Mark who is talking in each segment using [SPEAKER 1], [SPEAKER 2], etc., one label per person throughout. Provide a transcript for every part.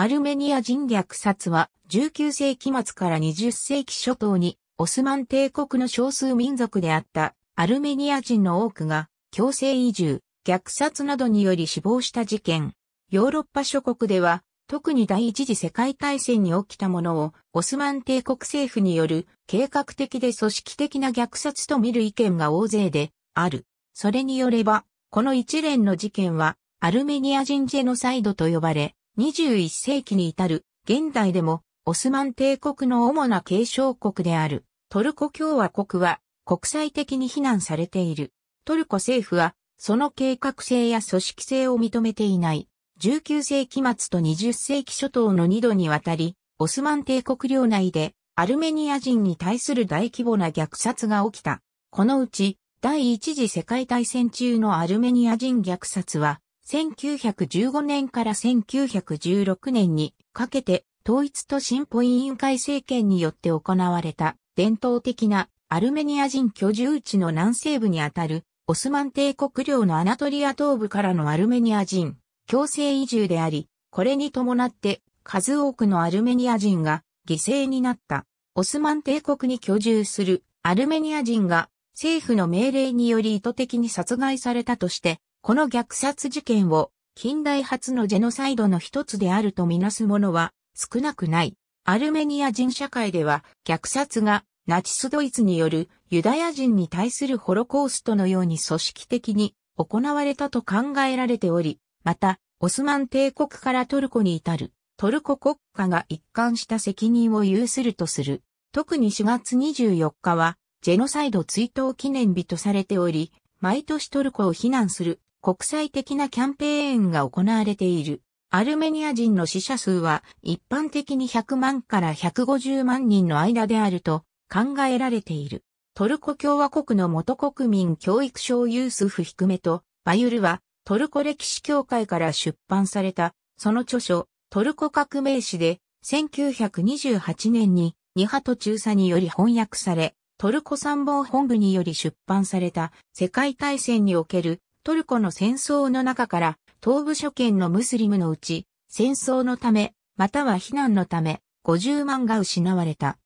[SPEAKER 1] アルメニア人虐殺は19世紀末から20世紀初頭にオスマン帝国の少数民族であったアルメニア人の多くが強制移住、虐殺などにより死亡した事件。ヨーロッパ諸国では特に第一次世界大戦に起きたものをオスマン帝国政府による計画的で組織的な虐殺と見る意見が大勢である。それによれば、この一連の事件はアルメニア人ジェノサイドと呼ばれ、21世紀に至る現代でもオスマン帝国の主な継承国であるトルコ共和国は国際的に非難されている。トルコ政府はその計画性や組織性を認めていない。19世紀末と20世紀初頭の2度にわたり、オスマン帝国領内でアルメニア人に対する大規模な虐殺が起きた。このうち第一次世界大戦中のアルメニア人虐殺は1915年から1916年にかけて統一ポイン委員会政権によって行われた伝統的なアルメニア人居住地の南西部にあたるオスマン帝国領のアナトリア東部からのアルメニア人強制移住であり、これに伴って数多くのアルメニア人が犠牲になったオスマン帝国に居住するアルメニア人が政府の命令により意図的に殺害されたとしてこの虐殺事件を近代初のジェノサイドの一つであるとみなすものは少なくない。アルメニア人社会では虐殺がナチスドイツによるユダヤ人に対するホロコーストのように組織的に行われたと考えられており、また、オスマン帝国からトルコに至るトルコ国家が一貫した責任を有するとする。特に4月24日はジェノサイド追悼記念日とされており、毎年トルコを非難する国際的なキャンペーンが行われている。アルメニア人の死者数は一般的に100万から150万人の間であると考えられている。トルコ共和国の元国民教育省ユースフ・ヒクメとバユルはトルコ歴史協会から出版されたその著書トルコ革命史で1928年にニハト中佐により翻訳されトルコ参謀本部により出版された世界大戦におけるトルコの戦争の中から、東部諸県のムスリムのうち、戦争のため、または避難のため、50万が失われた。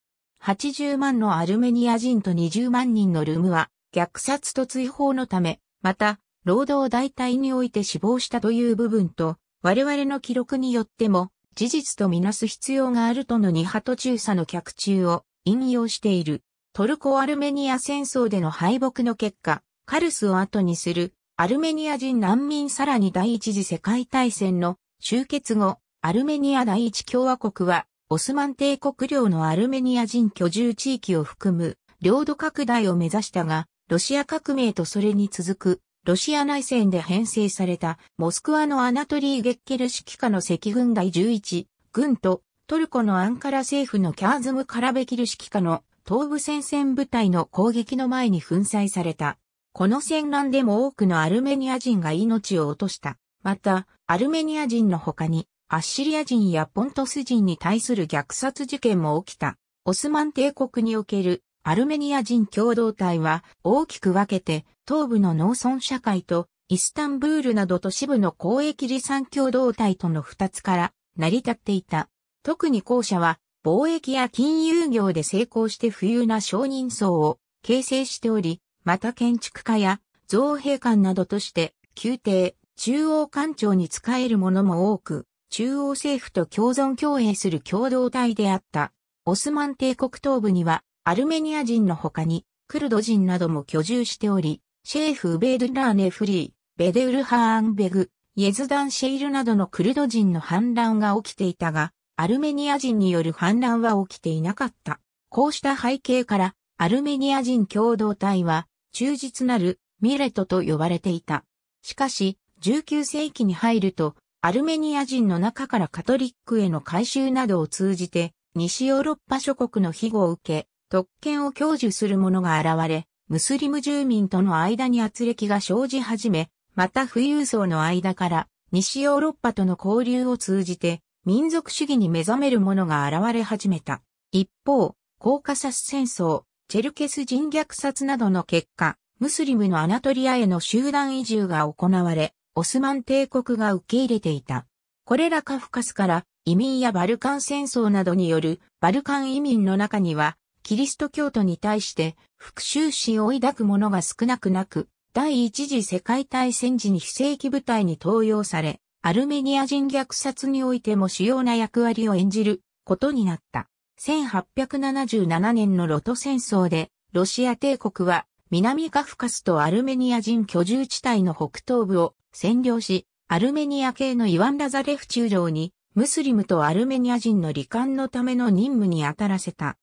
[SPEAKER 1] 80万のアルメニア人と20万人のルムは、虐殺と追放のため、また、労働代替において死亡したという部分と、我々の記録によっても、事実とみなす必要があるとの二波と中佐の脚注を引用している。トルコ・アルメニア戦争での敗北の結果、カルスを後にするアルメニア人難民さらに第一次世界大戦の終結後、アルメニア第一共和国は、オスマン帝国領のアルメニア人居住地域を含む領土拡大を目指したが、ロシア革命とそれに続くロシア内戦で編成されたモスクワのアナトリー・ゲッケル指揮下の赤軍第11軍とトルコのアンカラ政府のキャーズム・カラベキル指揮下の東部戦線部隊の攻撃の前に粉砕された。この戦乱でも多くのアルメニア人が命を落とした。また、アルメニア人の他に、アッシリア人やポントス人に対する虐殺事件も起きた。オスマン帝国におけるアルメニア人共同体は大きく分けて東部の農村社会とイスタンブールなど都市部の公益離散共同体との二つから成り立っていた。特に後者は貿易や金融業で成功して富裕な商人層を形成しており、また建築家や造幣官などとして宮廷、中央官庁に仕えるものも多く、中央政府と共存共栄する共同体であった。オスマン帝国東部にはアルメニア人の他にクルド人なども居住しており、シェーフ・ウベイドラーネ・フリー、ベデウル・ハーンベグ、イェズダン・シェイルなどのクルド人の反乱が起きていたが、アルメニア人による反乱は起きていなかった。こうした背景から、アルメニア人共同体は、忠実なるミレトと呼ばれていた。しかし、19世紀に入ると、アルメニア人の中からカトリックへの改修などを通じて、西ヨーロッパ諸国の庇護を受け、特権を享受する者が現れ、ムスリム住民との間に圧力が生じ始め、また富裕層の間から、西ヨーロッパとの交流を通じて、民族主義に目覚める者が現れ始めた。一方、コーカサス戦争、チェルケス人虐殺などの結果、ムスリムのアナトリアへの集団移住が行われ、オスマン帝国が受け入れていた。これらカフカスから移民やバルカン戦争などによるバルカン移民の中には、キリスト教徒に対して復讐心を抱く者が少なくなく、第一次世界大戦時に非正規部隊に登用され、アルメニア人虐殺においても主要な役割を演じることになった。1877年のロト戦争で、ロシア帝国は南カフカスとアルメニア人居住地帯の北東部を占領し、アルメニア系のイワン・ラザレフ中将に、ムスリムとアルメニア人の罹患のための任務に当たらせた。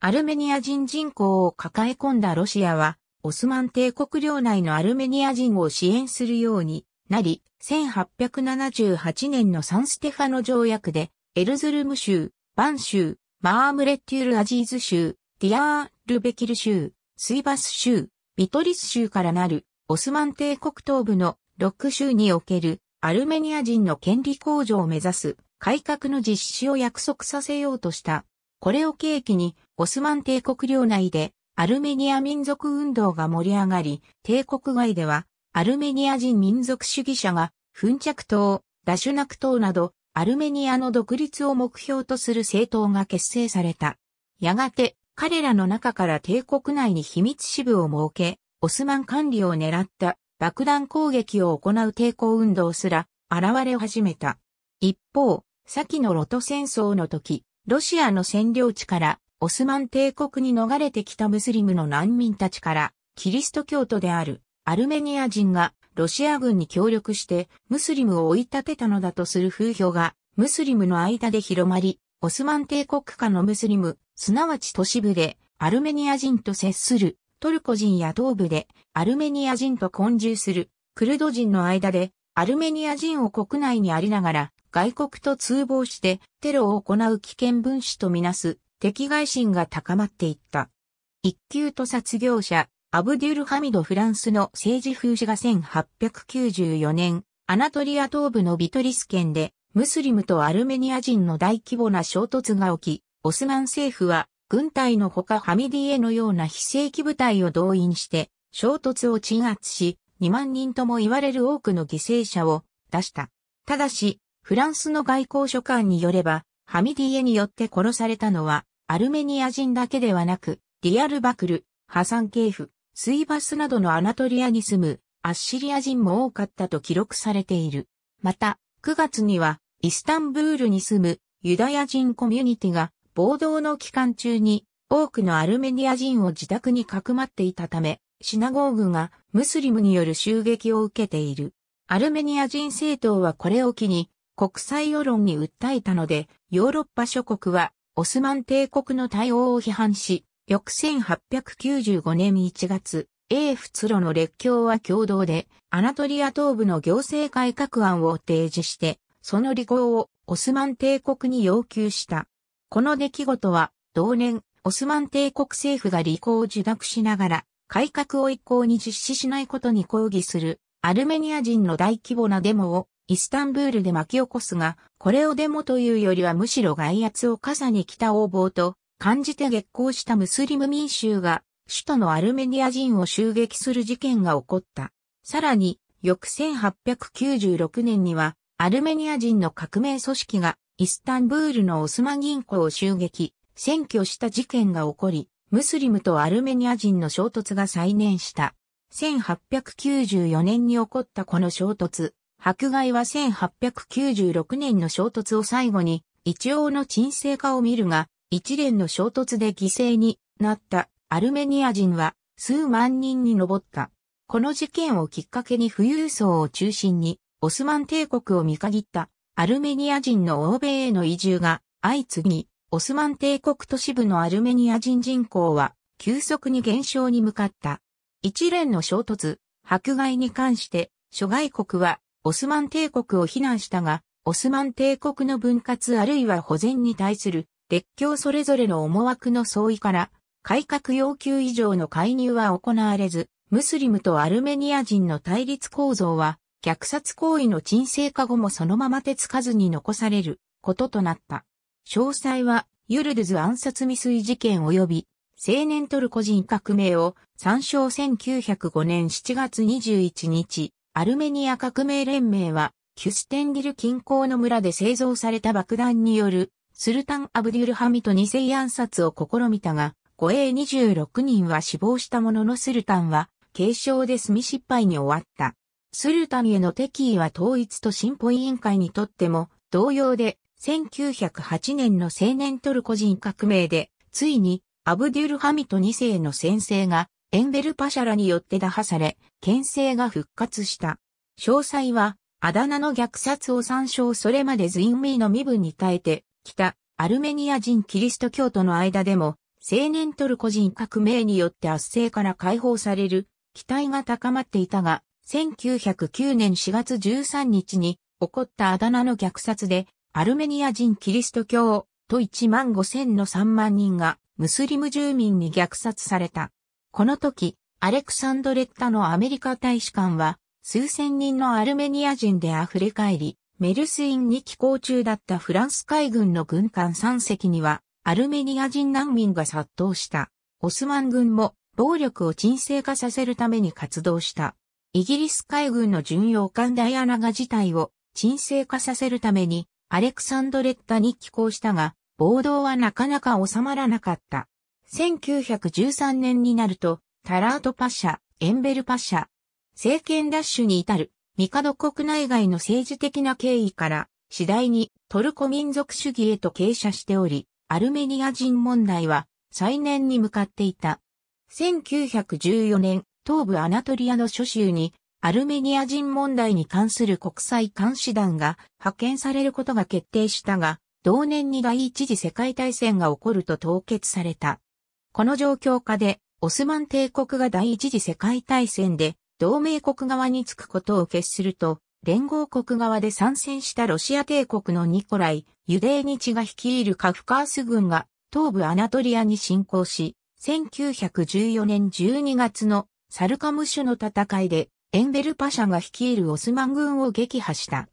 [SPEAKER 1] アルメニア人人口を抱え込んだロシアは、オスマン帝国領内のアルメニア人を支援するようになり、1878年のサンステファノ条約で、エルズルム州、バン州、マームレッテュール・アジーズ州、ディアール・ベキル州、スイバス州、ビトリス州からなる、オスマン帝国東部のロック州におけるアルメニア人の権利向上を目指す改革の実施を約束させようとした。これを契機にオスマン帝国領内でアルメニア民族運動が盛り上がり、帝国外ではアルメニア人民族主義者が、噴着党、ダシュナク党などアルメニアの独立を目標とする政党が結成された。やがて、彼らの中から帝国内に秘密支部を設け、オスマン管理を狙った爆弾攻撃を行う抵抗運動すら現れ始めた。一方、先のロト戦争の時、ロシアの占領地からオスマン帝国に逃れてきたムスリムの難民たちから、キリスト教徒であるアルメニア人がロシア軍に協力してムスリムを追い立てたのだとする風評がムスリムの間で広まり、オスマン帝国下のムスリム、すなわち都市部でアルメニア人と接するトルコ人や東部でアルメニア人と混住するクルド人の間でアルメニア人を国内にありながら外国と通報してテロを行う危険分子とみなす敵外心が高まっていった。一級と卒業者、アブデュルハミドフランスの政治風刺が1894年、アナトリア東部のビトリス県で、ムスリムとアルメニア人の大規模な衝突が起き、オスマン政府は、軍隊のほかハミディエのような非正規部隊を動員して、衝突を鎮圧し、2万人とも言われる多くの犠牲者を出した。ただし、フランスの外交書簡によれば、ハミディエによって殺されたのは、アルメニア人だけではなく、ディアルバクル、ハサンケーフ、スイバスなどのアナトリアに住むアッシリア人も多かったと記録されている。また、9月にはイスタンブールに住むユダヤ人コミュニティが暴動の期間中に多くのアルメニア人を自宅にかくまっていたため、シナゴーグがムスリムによる襲撃を受けている。アルメニア人政党はこれを機に国際世論に訴えたので、ヨーロッパ諸国はオスマン帝国の対応を批判し、翌1895年1月、英仏路の列強は共同で、アナトリア東部の行政改革案を提示して、その履行をオスマン帝国に要求した。この出来事は、同年、オスマン帝国政府が履行を受諾しながら、改革を一向に実施しないことに抗議する、アルメニア人の大規模なデモを、イスタンブールで巻き起こすが、これをデモというよりはむしろ外圧を傘に来た横暴と、感じて激行したムスリム民衆が首都のアルメニア人を襲撃する事件が起こった。さらに、翌1896年には、アルメニア人の革命組織がイスタンブールのオスマ銀行を襲撃、占拠した事件が起こり、ムスリムとアルメニア人の衝突が再燃した。1894年に起こったこの衝突、迫害は1896年の衝突を最後に、一応の沈静化を見るが、一連の衝突で犠牲になったアルメニア人は数万人に上った。この事件をきっかけに富裕層を中心にオスマン帝国を見限ったアルメニア人の欧米への移住が相次ぎ、オスマン帝国都市部のアルメニア人人口は急速に減少に向かった。一連の衝突、迫害に関して諸外国はオスマン帝国を非難したが、オスマン帝国の分割あるいは保全に対する列強それぞれの思惑の相違から、改革要求以上の介入は行われず、ムスリムとアルメニア人の対立構造は、虐殺行為の沈静化後もそのまま手つかずに残されることとなった。詳細は、ユルドゥズ暗殺未遂事件及び、青年トルコ人革命を参照1905年7月21日、アルメニア革命連盟は、キュステンリル近郊の村で製造された爆弾によるスルタン・アブデュルハミと二世暗殺を試みたが、護衛26人は死亡したもののスルタンは軽傷で済み失敗に終わった。スルタンへの敵意は統一と進歩委員会にとっても同様で、1908年の青年トルコ人革命で、ついにアブデュルハミト2世の先生がエンベルパシャラによって打破され、牽制が復活した。詳細は、あだ名の虐殺を参照それまでズインミーの身分に耐えて、北、アルメニア人キリスト教徒の間でも、青年トルコ人革命によって圧政から解放される期待が高まっていたが、1909年4月13日に起こったあだ名の虐殺で、アルメニア人キリスト教と1万5千の3万人がムスリム住民に虐殺された。この時、アレクサンドレッタのアメリカ大使館は、数千人のアルメニア人で溢れ返り、メルスインに寄港中だったフランス海軍の軍艦3隻には、アルメニア人難民が殺到した。オスマン軍も暴力を沈静化させるために活動した。イギリス海軍の巡洋艦ダイアナが事態を沈静化させるために、アレクサンドレッタに寄港したが、暴動はなかなか収まらなかった。1913年になると、タラートパシャ、エンベルパシャ、政権ッシュに至る帝国内外の政治的な経緯から次第にトルコ民族主義へと傾斜しており、アルメニア人問題は再燃に向かっていた。1914年、東部アナトリアの諸州にアルメニア人問題に関する国際監視団が派遣されることが決定したが、同年に第一次世界大戦が起こると凍結された。この状況下で、オスマン帝国が第一次世界大戦で同盟国側につくことを決すると、連合国側で参戦したロシア帝国のニコライ、ユデーニチが率いるカフカース軍が東部アナトリアに侵攻し、1914年12月のサルカムシュの戦いでエンベルパシャが率いるオスマン軍を撃破した。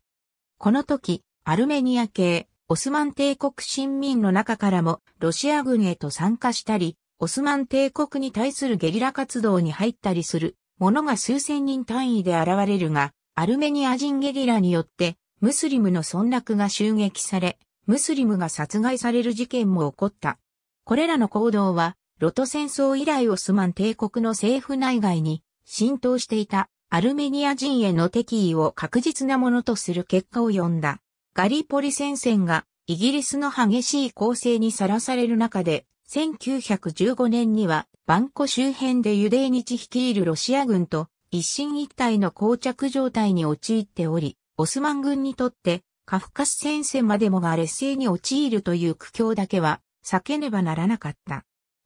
[SPEAKER 1] この時、アルメニア系、オスマン帝国新民の中からもロシア軍へと参加したり、オスマン帝国に対するゲリラ活動に入ったりする者が数千人単位で現れるが、アルメニア人ゲリラによって、ムスリムの村落が襲撃され、ムスリムが殺害される事件も起こった。これらの行動は、ロト戦争以来オスマン帝国の政府内外に浸透していたアルメニア人への敵意を確実なものとする結果を呼んだ。ガリポリ戦線がイギリスの激しい攻勢にさらされる中で1915年には、バンコ周辺でユデー日率いるロシア軍と一進一退の膠着状態に陥っており、オスマン軍にとってカフカス戦線までもが劣勢に陥るという苦境だけは避けねばならなかった。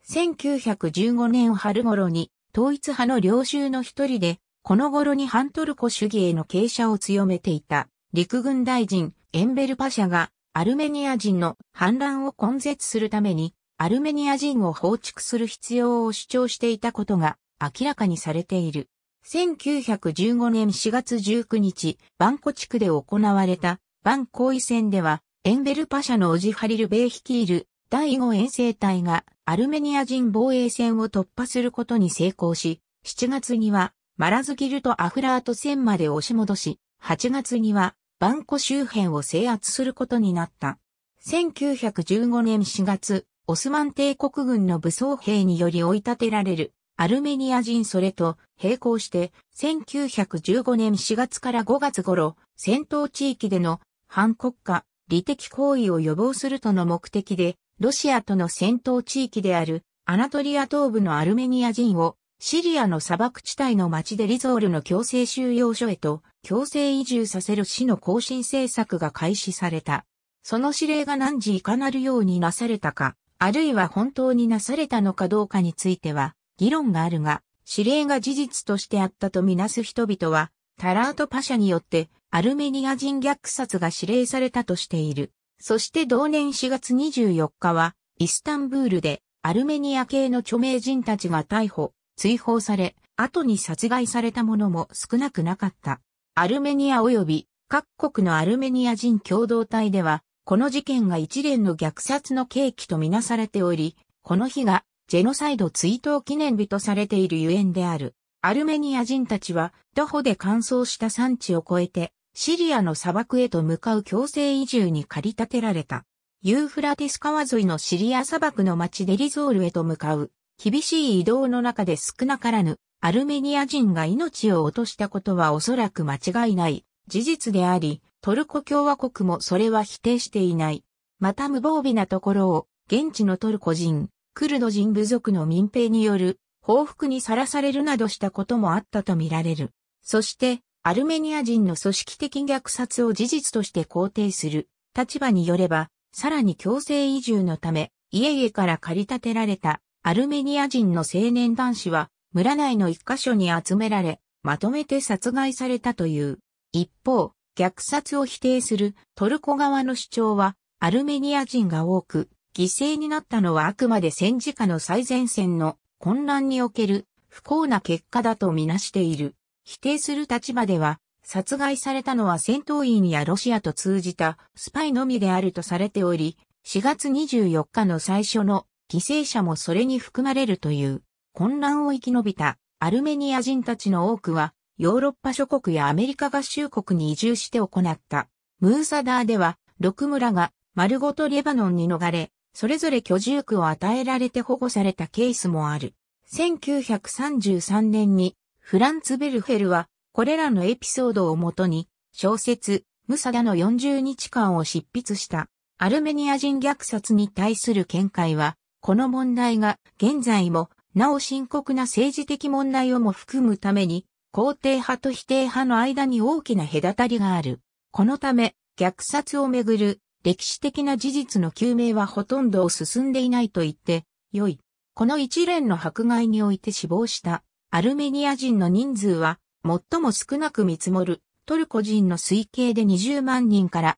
[SPEAKER 1] 1915年春頃に統一派の領袖の一人で、この頃に反トルコ主義への傾斜を強めていた陸軍大臣エンベルパシャがアルメニア人の反乱を根絶するためにアルメニア人を放逐する必要を主張していたことが明らかにされている。1915年4月19日、バンコ地区で行われたバン行為戦では、エンベルパシャのオジハリルベイ率いる第5遠征隊がアルメニア人防衛戦を突破することに成功し、7月にはマラズギルとアフラート戦まで押し戻し、8月にはバンコ周辺を制圧することになった。1915年4月、オスマン帝国軍の武装兵により追い立てられるアルメニア人それと並行して1915年4月から5月頃戦闘地域での反国家利的行為を予防するとの目的でロシアとの戦闘地域であるアナトリア東部のアルメニア人をシリアの砂漠地帯の町でリゾールの強制収容所へと強制移住させる市の更新政策が開始された。その指令が何時いかなるようになされたか、あるいは本当になされたのかどうかについては、議論があるが、指令が事実としてあったとみなす人々は、タラートパシャによって、アルメニア人虐殺が指令されたとしている。そして同年4月24日は、イスタンブールで、アルメニア系の著名人たちが逮捕、追放され、後に殺害された者も少なくなかった。アルメニア及び各国のアルメニア人共同体では、この事件が一連の虐殺の契機とみなされており、この日がジェノサイド追悼記念日とされているゆえんである。アルメニア人たちは徒歩で乾燥した産地を越えてシリアの砂漠へと向かう強制移住に駆り立てられた。ユーフラティス川沿いのシリア砂漠の町デリゾールへと向かう厳しい移動の中で少なからぬアルメニア人が命を落としたことはおそらく間違いない事実であり、トルコ共和国もそれは否定していない。また無防備なところを、現地のトルコ人、クルド人部族の民兵による報復にさらされるなどしたこともあったとみられる。そして、アルメニア人の組織的虐殺を事実として肯定する立場によれば、さらに強制移住のため、家々から借り立てられたアルメニア人の青年男子は、村内の一箇所に集められ、まとめて殺害されたという。一方、虐殺を否定するトルコ側の主張は、アルメニア人が多く、犠牲になったのはあくまで戦時下の最前線の混乱における不幸な結果だとみなしている。否定する立場では、殺害されたのは戦闘員やロシアと通じたスパイのみであるとされており、4月24日の最初の犠牲者もそれに含まれるという混乱を生き延びたアルメニア人たちの多くはヨーロッパ諸国やアメリカ合衆国に移住して行った。ムーサダーでは、六村が丸ごとレバノンに逃れ、それぞれ居住区を与えられて保護されたケースもある。1933年にフランツ・ベルフェルはこれらのエピソードをもとに小説ムサダの40日間を執筆したアルメニア人虐殺に対する見解はこの問題が現在もなお深刻な政治的問題をも含むために肯定派と否定派の間に大きな隔たりがある。このため、虐殺をめぐる歴史的な事実の究明はほとんど進んでいないと言って良い。この一連の迫害において死亡したアルメニア人の人数は最も少なく見積もるトルコ人の推計で20万人から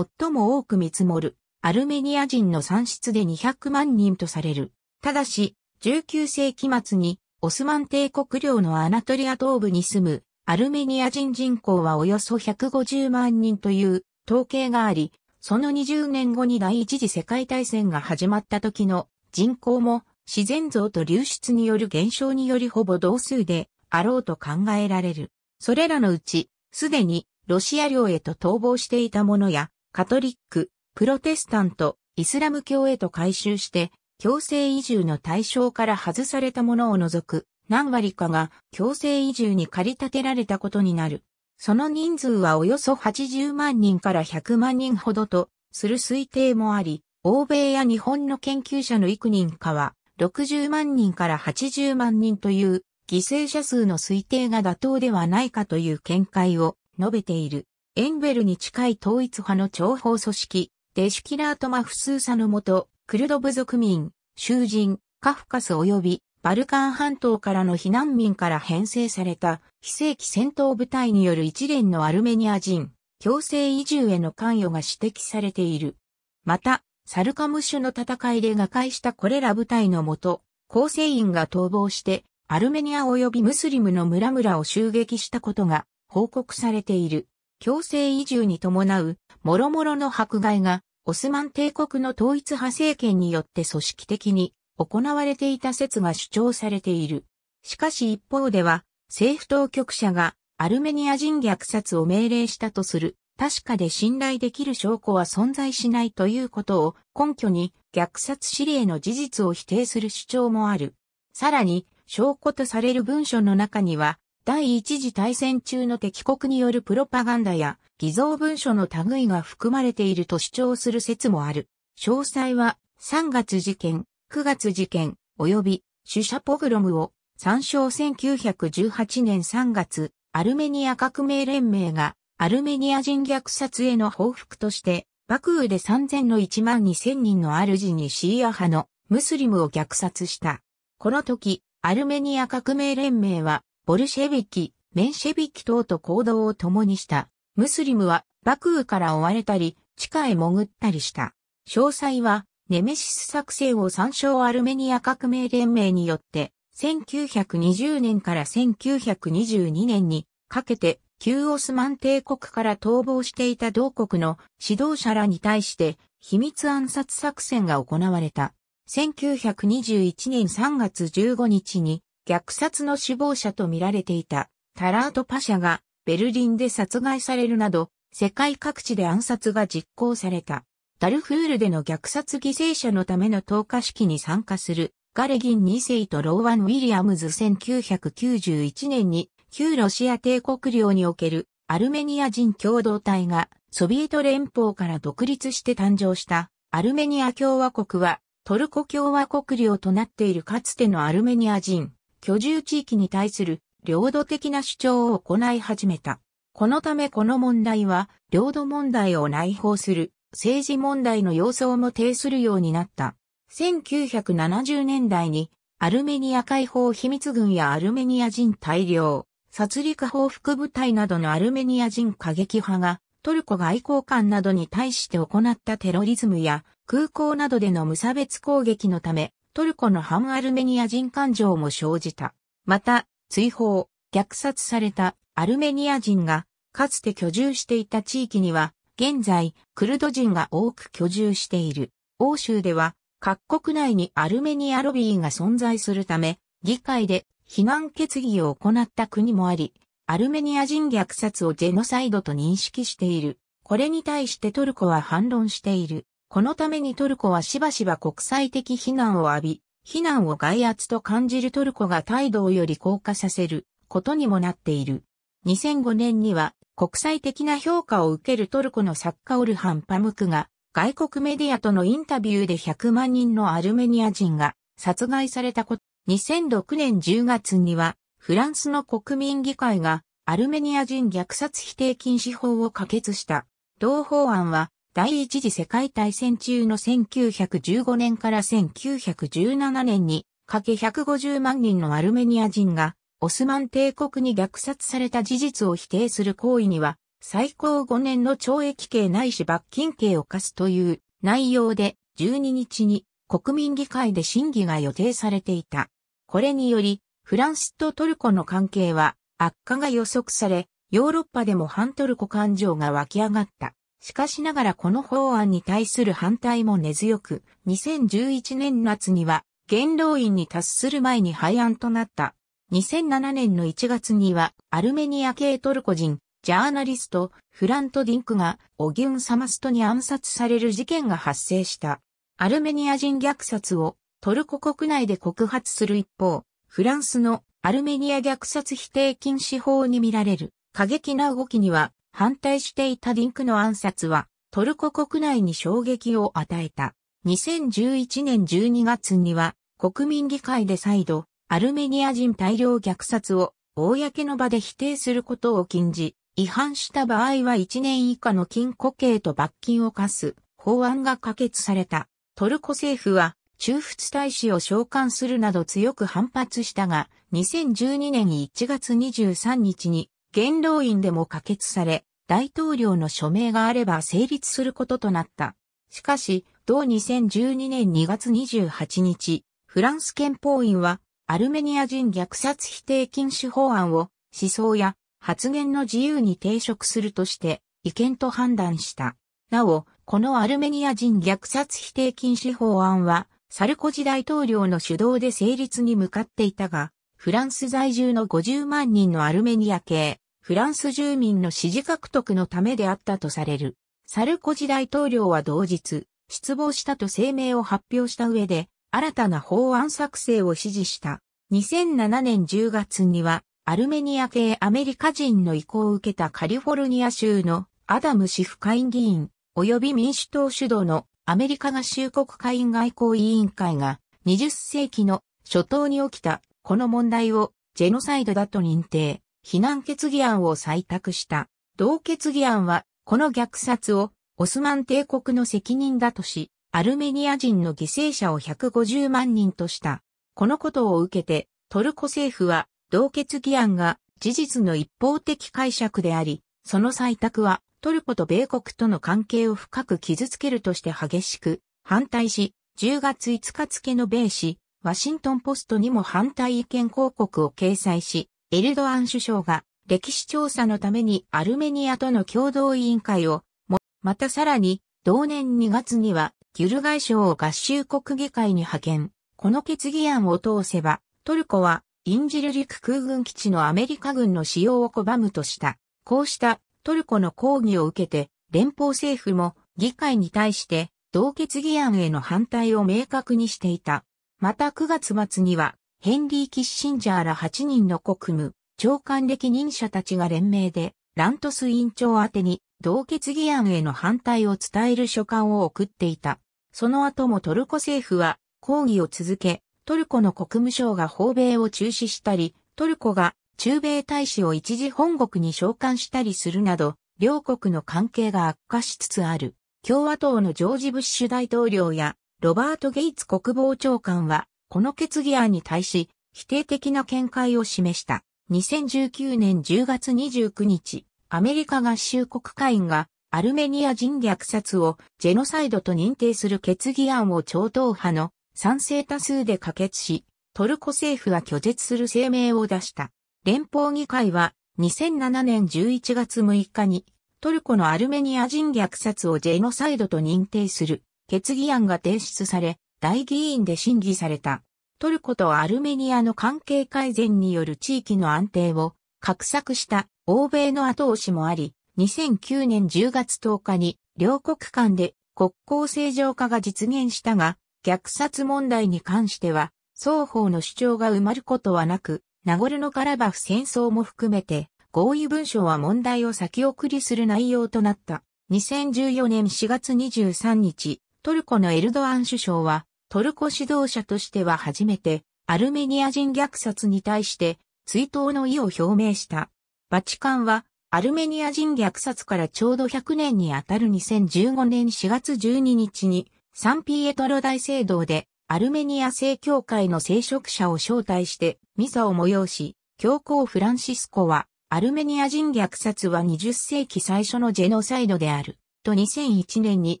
[SPEAKER 1] 最も多く見積もるアルメニア人の産出で200万人とされる。ただし、19世紀末にオスマン帝国領のアナトリア東部に住むアルメニア人人口はおよそ150万人という統計があり、その20年後に第一次世界大戦が始まった時の人口も自然増と流出による減少によりほぼ同数であろうと考えられる。それらのうち、すでにロシア領へと逃亡していたものや、カトリック、プロテスタント、イスラム教へと改収して、強制移住の対象から外されたものを除く何割かが強制移住に駆り立てられたことになる。その人数はおよそ80万人から100万人ほどとする推定もあり、欧米や日本の研究者の幾人かは60万人から80万人という犠牲者数の推定が妥当ではないかという見解を述べている。エンベルに近い統一派の諜報組織、デシュキラートマフスーサのもと、クルド部族民、囚人、カフカス及びバルカン半島からの避難民から編成された非正規戦闘部隊による一連のアルメニア人、強制移住への関与が指摘されている。また、サルカムシュの戦いで瓦解したこれら部隊のもと、構成員が逃亡して、アルメニア及びムスリムの村々を襲撃したことが報告されている。強制移住に伴う、諸々の迫害がオスマン帝国の統一派政権によって組織的に行われていた説が主張されている。しかし一方では、政府当局者がアルメニア人虐殺を命令したとする、確かで信頼できる証拠は存在しないということを根拠に虐殺指令の事実を否定する主張もある。さらに、証拠とされる文書の中には、第一次大戦中の敵国によるプロパガンダや偽造文書の類が含まれていると主張する説もある。詳細は3月事件、9月事件、及び主者ポグロムを参照1918年3月、アルメニア革命連盟がアルメニア人虐殺への報復として、爆クで3000の1万2000人の主にシーア派のムスリムを虐殺した。この時、アルメニア革命連盟はボルシェビキ、メンシェビキ等と行動を共にした。ムスリムは幕府から追われたり、地下へ潜ったりした。詳細は、ネメシス作戦を参照アルメニア革命連盟によって、1920年から1922年にかけて、旧オスマン帝国から逃亡していた同国の指導者らに対して、秘密暗殺作戦が行われた。1921年3月15日に虐殺の首謀者と見られていたタラート・パシャがベルリンで殺害されるなど、世界各地で暗殺が実行された。ダルフールでの虐殺犠牲者のための投下式に参加するガレギン2世とローワン・ウィリアムズ1991年に旧ロシア帝国領におけるアルメニア人共同体がソビエト連邦から独立して誕生したアルメニア共和国はトルコ共和国領となっているかつてのアルメニア人居住地域に対する領土的な主張を行い始めた。このためこの問題は、領土問題を内包する政治問題の様相も呈するようになった。1970年代に、アルメニア解放秘密軍やアルメニア人大量、殺戮報復部隊などのアルメニア人過激派が、トルコ外交官などに対して行ったテロリズムや、空港などでの無差別攻撃のため、トルコの反アルメニア人感情も生じた。また、追放、虐殺されたアルメニア人が、かつて居住していた地域には、現在、クルド人が多く居住している。欧州では、各国内にアルメニアロビーが存在するため、議会で非難決議を行った国もあり、アルメニア人虐殺をジェノサイドと認識している。これに対してトルコは反論している。このためにトルコはしばしば国際的非難を浴び、非難を外圧と感じるトルコが態度をより硬化させることにもなっている。2005年には国際的な評価を受けるトルコの作家オルハン・パムクが外国メディアとのインタビューで100万人のアルメニア人が殺害されたこと。2006年10月にはフランスの国民議会がアルメニア人虐殺否定禁止法を可決した。同法案は第一次世界大戦中の1915年から1917年にかけ150万人のアルメニア人がオスマン帝国に虐殺された事実を否定する行為には最高5年の懲役刑ないし罰金刑を課すという内容で12日に国民議会で審議が予定されていた。これによりフランスとトルコの関係は悪化が予測されヨーロッパでも反トルコ感情が湧き上がった。しかしながらこの法案に対する反対も根強く、2011年夏には、元老院に達する前に廃案となった。2007年の1月には、アルメニア系トルコ人、ジャーナリスト、フラント・ディンクが、オギュン・サマストに暗殺される事件が発生した。アルメニア人虐殺をトルコ国内で告発する一方、フランスのアルメニア虐殺否定禁止法に見られる過激な動きには反対していたディンクの暗殺は、トルコ国内に衝撃を与えた。2011年12月には、国民議会で再度、アルメニア人大量虐殺を、公の場で否定することを禁じ、違反した場合は1年以下の禁錮刑と罰金を課す法案が可決された。トルコ政府は中仏大使を召喚するなど強く反発したが、2012年1月23日に元老院でも可決され、大統領の署名があれば成立することとなった。しかし、同2012年2月28日、フランス憲法院は、アルメニア人虐殺否定禁止法案を、思想や発言の自由に抵触するとして、違憲と判断した。なお、このアルメニア人虐殺否定禁止法案は、サルコジ大統領の主導で成立に向かっていたが、フランス在住の50万人のアルメニア系、フランス住民の支持獲得のためであったとされる。サルコジ大統領は同日、失望したと声明を発表した上で、新たな法案作成を指示した。2007年10月には、アルメニア系アメリカ人の意向を受けたカリフォルニア州のアダムシフ会議員、及び民主党主導のアメリカ合衆国会員外交委員会が、20世紀の初頭に起きたこの問題をジェノサイドだと認定、非難決議案を採択した。同決議案は、この虐殺をオスマン帝国の責任だとし、アルメニア人の犠牲者を150万人とした。このことを受けて、トルコ政府は、同決議案が事実の一方的解釈であり、その採択はトルコと米国との関係を深く傷つけるとして激しく反対し、10月5日付の米紙、ワシントンポストにも反対意見広告を掲載し、エルドアン首相が歴史調査のためにアルメニアとの共同委員会をも、またさらに、同年2月には、ギュル外相を合衆国議会に派遣。この決議案を通せば、トルコは、インジル陸空軍基地のアメリカ軍の使用を拒むとした。こうしたトルコの抗議を受けて、連邦政府も議会に対して、同決議案への反対を明確にしていた。また9月末には、ヘンリー・キッシンジャーら8人の国務、長官歴任者たちが連名で、ラントス委員長宛てに、同決議案への反対を伝える書簡を送っていた。その後もトルコ政府は抗議を続け、トルコの国務省が訪米を中止したり、トルコが中米大使を一時本国に召喚したりするなど、両国の関係が悪化しつつある。共和党のジョージ・ブッシュ大統領やロバート・ゲイツ国防長官は、この決議案に対し、否定的な見解を示した。2019年10月29日、アメリカ合衆国会員が、アルメニア人虐殺をジェノサイドと認定する決議案を超党派の賛成多数で可決し、トルコ政府は拒絶する声明を出した。連邦議会は2007年11月6日にトルコのアルメニア人虐殺をジェノサイドと認定する決議案が提出され、大議員で審議された。トルコとアルメニアの関係改善による地域の安定を画策した欧米の後押しもあり、2009年10月10日に両国間で国交正常化が実現したが、虐殺問題に関しては、双方の主張が埋まることはなく、ナゴルノカラバフ戦争も含めて、合意文書は問題を先送りする内容となった。2014年4月23日、トルコのエルドアン首相は、トルコ指導者としては初めて、アルメニア人虐殺に対して、追悼の意を表明した。バチカンは、アルメニア人虐殺からちょうど100年にあたる2015年4月12日に、サンピエトロ大聖堂で、アルメニア正教会の聖職者を招待して、ミサを催し、教皇フランシスコは、アルメニア人虐殺は20世紀最初のジェノサイドである、と2001年に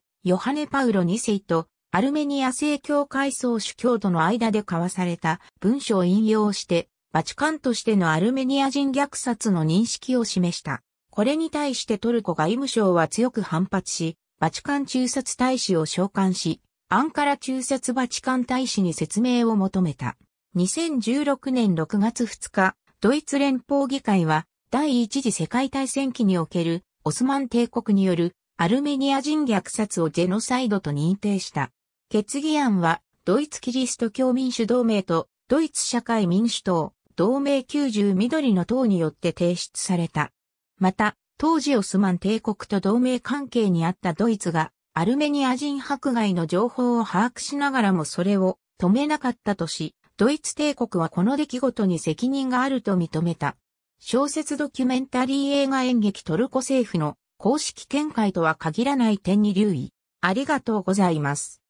[SPEAKER 1] ヨハネ・パウロ2世とアルメニア正教会総主教との間で交わされた文書を引用して、バチカンとしてのアルメニア人虐殺の認識を示した。これに対してトルコ外務省は強く反発し、バチカン中殺大使を召喚し、アンカラ中殺バチカン大使に説明を求めた。2016年6月2日、ドイツ連邦議会は第一次世界大戦期におけるオスマン帝国によるアルメニア人虐殺をジェノサイドと認定した。決議案は、ドイツキリスト教民主同盟と、ドイツ社会民主党、同盟90緑の党によって提出された。また、当時オスマン帝国と同盟関係にあったドイツが、アルメニア人迫害の情報を把握しながらもそれを止めなかったとし、ドイツ帝国はこの出来事に責任があると認めた。小説ドキュメンタリー映画演劇トルコ政府の公式見解とは限らない点に留意。ありがとうございます。